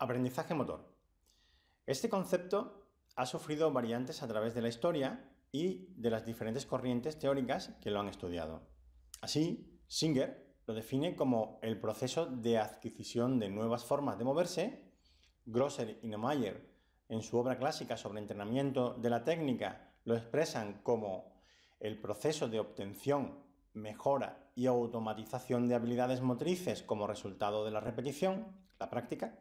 Aprendizaje motor. Este concepto ha sufrido variantes a través de la historia y de las diferentes corrientes teóricas que lo han estudiado. Así, Singer lo define como el proceso de adquisición de nuevas formas de moverse, Grosser y Neumayer en su obra clásica sobre entrenamiento de la técnica lo expresan como el proceso de obtención, mejora y automatización de habilidades motrices como resultado de la repetición, la práctica,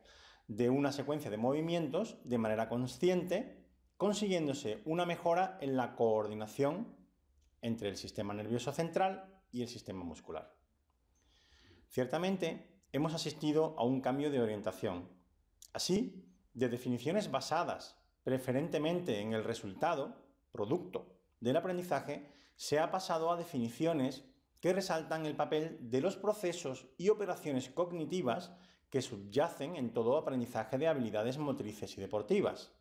de una secuencia de movimientos de manera consciente, consiguiéndose una mejora en la coordinación entre el sistema nervioso central y el sistema muscular. Ciertamente, hemos asistido a un cambio de orientación. Así, de definiciones basadas preferentemente en el resultado, producto, del aprendizaje, se ha pasado a definiciones que resaltan el papel de los procesos y operaciones cognitivas que subyacen en todo aprendizaje de habilidades motrices y deportivas.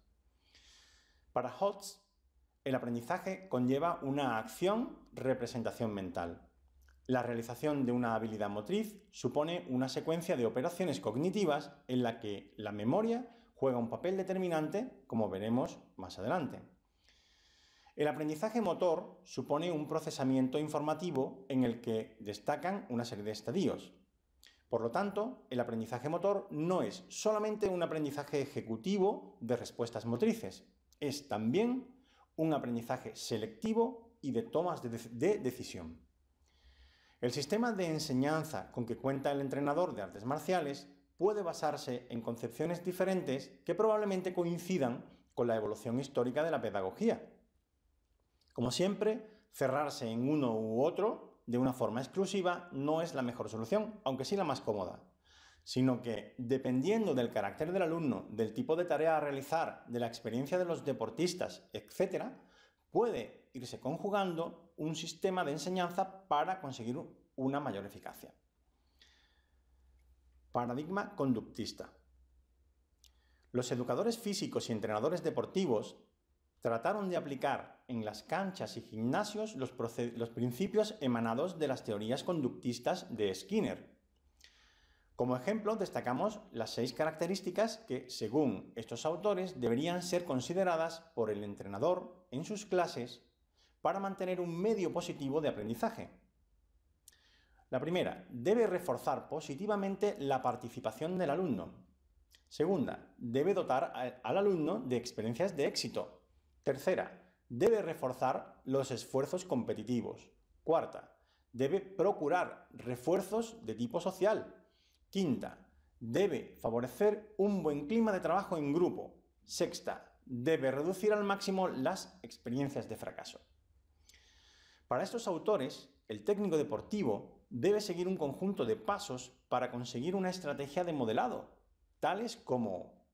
Para Holtz, el aprendizaje conlleva una acción representación mental. La realización de una habilidad motriz supone una secuencia de operaciones cognitivas en la que la memoria juega un papel determinante, como veremos más adelante. El aprendizaje motor supone un procesamiento informativo en el que destacan una serie de estadios. Por lo tanto, el aprendizaje motor no es solamente un aprendizaje ejecutivo de respuestas motrices, es también un aprendizaje selectivo y de tomas de, decisión. El sistema de enseñanza con que cuenta el entrenador de artes marciales puede basarse en concepciones diferentes que probablemente coincidan con la evolución histórica de la pedagogía. Como siempre, cerrarse en uno u otro de una forma exclusiva no es la mejor solución, aunque sí la más cómoda, sino que dependiendo del carácter del alumno, del tipo de tarea a realizar, de la experiencia de los deportistas, etc., puede irse conjugando un sistema de enseñanza para conseguir una mayor eficacia. Paradigma conductista. Los educadores físicos y entrenadores deportivos trataron de aplicar en las canchas y gimnasios los, principios emanados de las teorías conductistas de Skinner. Como ejemplo, destacamos las seis características que, según estos autores, deberían ser consideradas por el entrenador en sus clases para mantener un medio positivo de aprendizaje. La primera, debe reforzar positivamente la participación del alumno. Segunda, debe dotar al alumno de experiencias de éxito Tercera, debe reforzar los esfuerzos competitivos. Cuarta, debe procurar refuerzos de tipo social. Quinta, debe favorecer un buen clima de trabajo en grupo. Sexta, debe reducir al máximo las experiencias de fracaso. Para estos autores, el técnico deportivo debe seguir un conjunto de pasos para conseguir una estrategia de modelado, tales como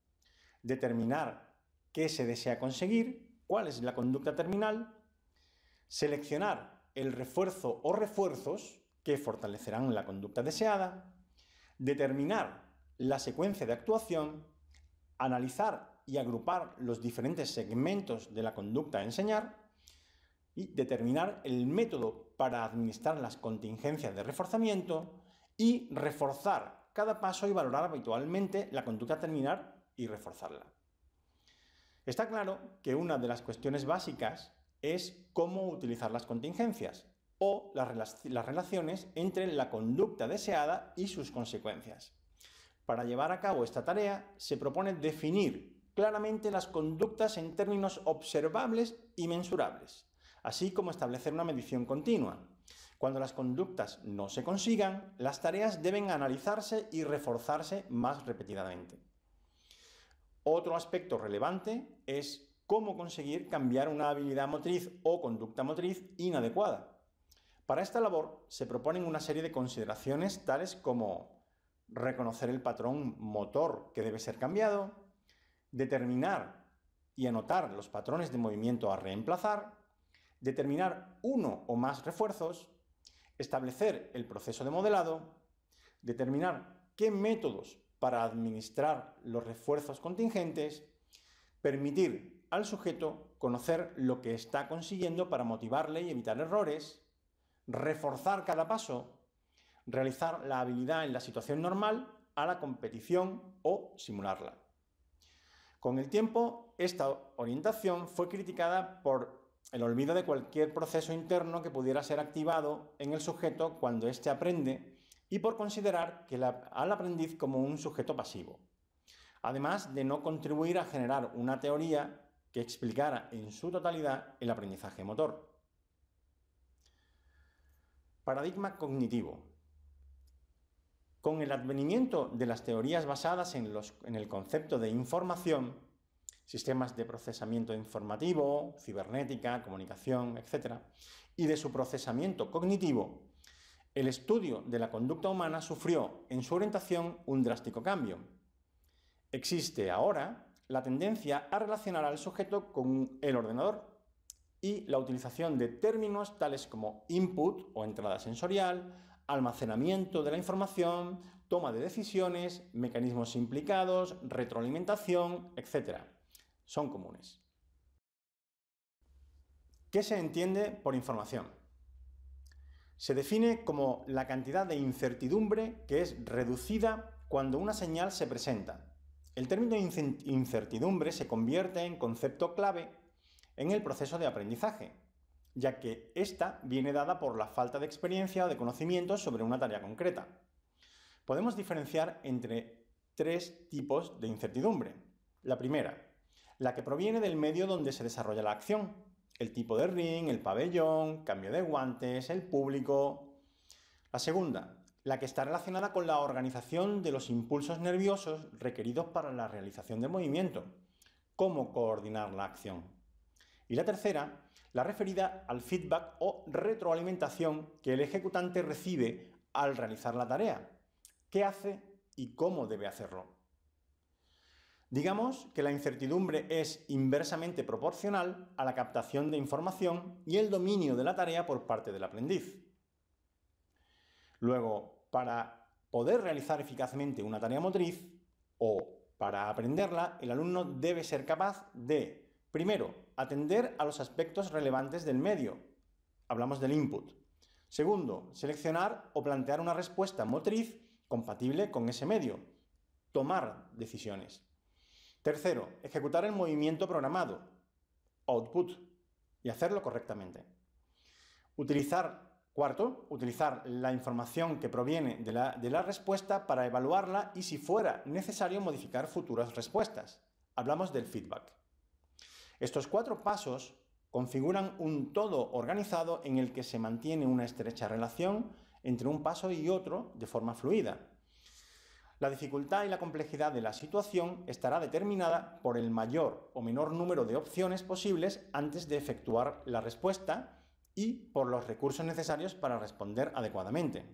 determinar qué se desea conseguir, cuál es la conducta terminal, seleccionar el refuerzo o refuerzos que fortalecerán la conducta deseada, determinar la secuencia de actuación, analizar y agrupar los diferentes segmentos de la conducta a enseñar y determinar el método para administrar las contingencias de reforzamiento y reforzar cada paso y valorar habitualmente la conducta terminal y reforzarla. Está claro que una de las cuestiones básicas es cómo utilizar las contingencias o las, relaciones entre la conducta deseada y sus consecuencias. Para llevar a cabo esta tarea se propone definir claramente las conductas en términos observables y mensurables, así como establecer una medición continua. Cuando las conductas no se consigan, las tareas deben analizarse y reforzarse más repetidamente. Otro aspecto relevante es cómo conseguir cambiar una habilidad motriz o conducta motriz inadecuada. Para esta labor se proponen una serie de consideraciones tales como reconocer el patrón motor que debe ser cambiado, determinar y anotar los patrones de movimiento a reemplazar, determinar uno o más refuerzos, establecer el proceso de modelado, determinar qué métodos para administrar los refuerzos contingentes, permitir al sujeto conocer lo que está consiguiendo para motivarle y evitar errores, reforzar cada paso, realizar la habilidad en la situación normal a la competición o simularla. Con el tiempo, esta orientación fue criticada por el olvido de cualquier proceso interno que pudiera ser activado en el sujeto cuando éste aprende y por considerar que al aprendiz como un sujeto pasivo, además de no contribuir a generar una teoría que explicara en su totalidad el aprendizaje motor. Paradigma cognitivo. Con el advenimiento de las teorías basadas en, en el concepto de información, sistemas de procesamiento informativo, cibernética, comunicación, etc., y de su procesamiento cognitivo, el estudio de la conducta humana sufrió en su orientación un drástico cambio. Existe ahora la tendencia a relacionar al sujeto con el ordenador y la utilización de términos tales como input o entrada sensorial, almacenamiento de la información, toma de decisiones, mecanismos implicados, retroalimentación, etc. Son comunes. ¿Qué se entiende por información? Se define como la cantidad de incertidumbre que es reducida cuando una señal se presenta. El término incertidumbre se convierte en concepto clave en el proceso de aprendizaje, ya que ésta viene dada por la falta de experiencia o de conocimiento sobre una tarea concreta. Podemos diferenciar entre tres tipos de incertidumbre. La primera, la que proviene del medio donde se desarrolla la acción, el tipo de ring, el pabellón, cambio de guantes, el público. La segunda, la que está relacionada con la organización de los impulsos nerviosos requeridos para la realización del movimiento. Cómo coordinar la acción. Y la tercera, la referida al feedback o retroalimentación que el ejecutante recibe al realizar la tarea. ¿Qué hace y cómo debe hacerlo? Digamos que la incertidumbre es inversamente proporcional a la captación de información y el dominio de la tarea por parte del aprendiz. Luego, para poder realizar eficazmente una tarea motriz o para aprenderla, el alumno debe ser capaz de, primero, atender a los aspectos relevantes del medio. Hablamos del input. Segundo, seleccionar o plantear una respuesta motriz compatible con ese medio. Tomar decisiones. Tercero, ejecutar el movimiento programado, output, y hacerlo correctamente. Utilizar, cuarto, utilizar la información que proviene de la, de la respuesta para evaluarla y si fuera necesario modificar futuras respuestas. Hablamos del feedback. Estos cuatro pasos configuran un todo organizado en el que se mantiene una estrecha relación entre un paso y otro de forma fluida, la dificultad y la complejidad de la situación estará determinada por el mayor o menor número de opciones posibles antes de efectuar la respuesta y por los recursos necesarios para responder adecuadamente.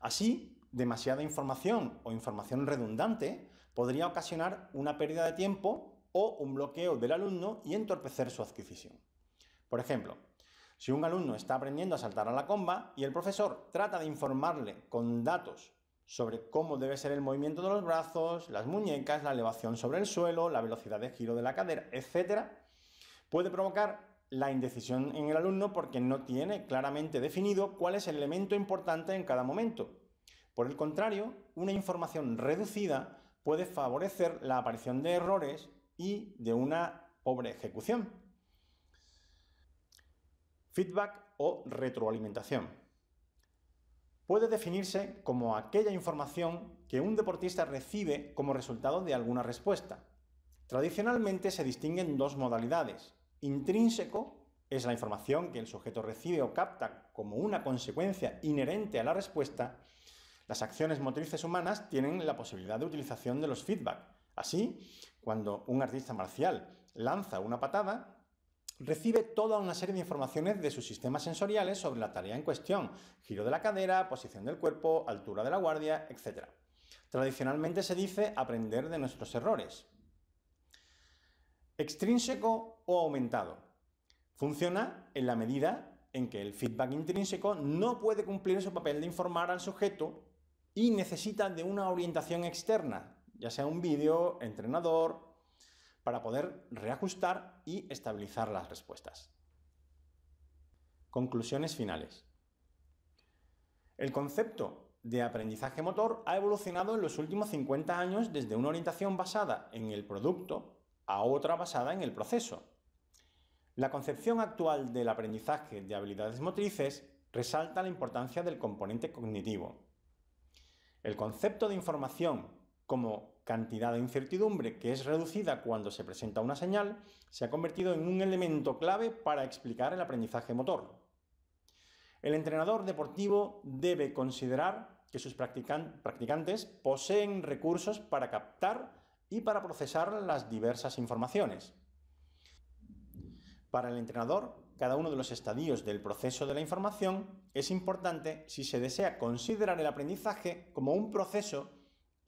Así, demasiada información o información redundante podría ocasionar una pérdida de tiempo o un bloqueo del alumno y entorpecer su adquisición. Por ejemplo, si un alumno está aprendiendo a saltar a la comba y el profesor trata de informarle con datos sobre cómo debe ser el movimiento de los brazos, las muñecas, la elevación sobre el suelo, la velocidad de giro de la cadera, etc., puede provocar la indecisión en el alumno porque no tiene claramente definido cuál es el elemento importante en cada momento. Por el contrario, una información reducida puede favorecer la aparición de errores y de una pobre ejecución. Feedback o retroalimentación puede definirse como aquella información que un deportista recibe como resultado de alguna respuesta. Tradicionalmente se distinguen dos modalidades. Intrínseco es la información que el sujeto recibe o capta como una consecuencia inherente a la respuesta. Las acciones motrices humanas tienen la posibilidad de utilización de los feedback. Así, cuando un artista marcial lanza una patada, recibe toda una serie de informaciones de sus sistemas sensoriales sobre la tarea en cuestión, giro de la cadera, posición del cuerpo, altura de la guardia, etc. Tradicionalmente se dice aprender de nuestros errores. Extrínseco o aumentado. Funciona en la medida en que el feedback intrínseco no puede cumplir su papel de informar al sujeto y necesita de una orientación externa, ya sea un vídeo, entrenador, para poder reajustar y estabilizar las respuestas. Conclusiones finales. El concepto de aprendizaje motor ha evolucionado en los últimos 50 años desde una orientación basada en el producto a otra basada en el proceso. La concepción actual del aprendizaje de habilidades motrices resalta la importancia del componente cognitivo. El concepto de información como cantidad de incertidumbre que es reducida cuando se presenta una señal, se ha convertido en un elemento clave para explicar el aprendizaje motor. El entrenador deportivo debe considerar que sus practicantes poseen recursos para captar y para procesar las diversas informaciones. Para el entrenador, cada uno de los estadios del proceso de la información es importante si se desea considerar el aprendizaje como un proceso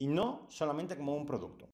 y no solamente como un producto.